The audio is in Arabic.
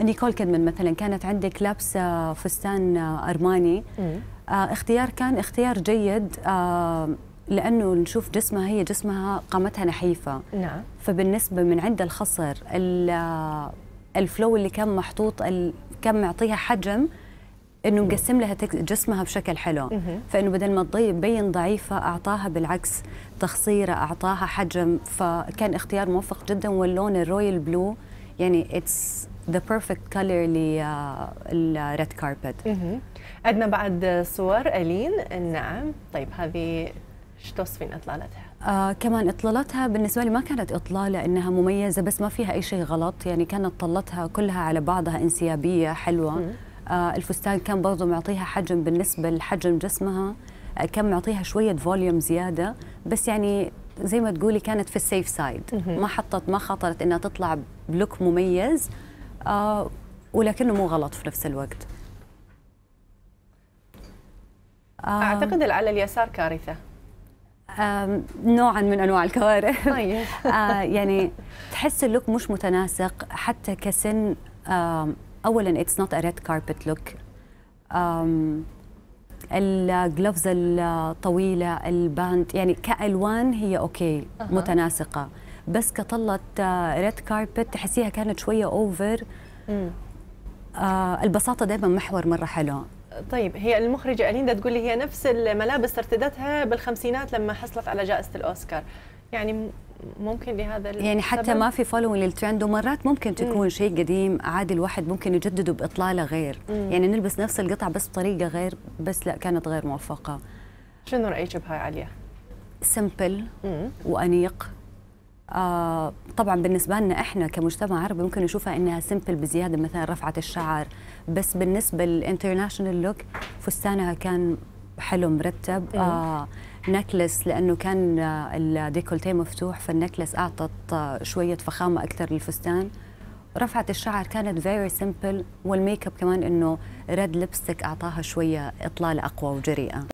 نيكول كيدمان مثلا كانت عندك لابسه فستان ارماني آه، اختيار كان اختيار جيد آه، لانه نشوف جسمها هي جسمها قامتها نحيفه نعم فبالنسبه من عند الخصر آه، الفلو اللي كان محطوط كان معطيها حجم انه مقسم لها جسمها بشكل حلو فانه بدل ما تبين ضعيفه اعطاها بالعكس تخصيره اعطاها حجم فكان اختيار موفق جدا واللون الرويال بلو يعني اتس ذا بيرفكت كلر للريد كاربت عندنا بعد صور الين نعم طيب هذه شو توصفين اطلالتها؟ آه كمان اطلالتها بالنسبه لي ما كانت اطلاله انها مميزه بس ما فيها اي شيء غلط يعني كانت طلتها كلها على بعضها انسيابيه حلوه آه الفستان كان برضه معطيها حجم بالنسبه لحجم جسمها آه، كان معطيها شويه فوليوم زياده بس يعني زي ما تقولي كانت في السيف سايد ما حطت ما خطرت انها تطلع بلوك مميز آه ولكنه مو غلط في نفس الوقت آه اعتقد على اليسار كارثه نوعا من انواع الكوارث طيب. آه يعني تحس اللوك مش متناسق حتى كسن اولا اتس نوت ا ريد كاربت لوك الجلوفز الطويله الباند يعني كالوان هي اوكي متناسقه بس كطلت ريد كاربت تحسيها كانت شويه اوفر آه البساطه دائما محور مره حلو طيب هي المخرجه اليندا تقول لي هي نفس الملابس ارتدتها بالخمسينات لما حصلت على جائزه الاوسكار يعني ممكن لهذا يعني حتى ما في فولوين للترند ومرات ممكن تكون شيء قديم عادي الواحد ممكن يجدده باطلاله غير مم. يعني نلبس نفس القطع بس بطريقه غير بس لا كانت غير موفقه شنو رايك بهاي عليا سمبل وانيق آه طبعا بالنسبه لنا احنا كمجتمع عربي ممكن نشوفها انها سمبل بزياده مثلا رفعه الشعر بس بالنسبه للانترناشونال لوك فستانها كان حلو مرتب إيه. آه نكلس لانه كان آه، الديكولتيه مفتوح فالنكلس اعطت آه، شويه فخامه اكثر للفستان رفعت الشعر كانت فيري سمبل والميك اب كمان انه ريد لبستك اعطاها شويه اطلاله اقوى وجريئه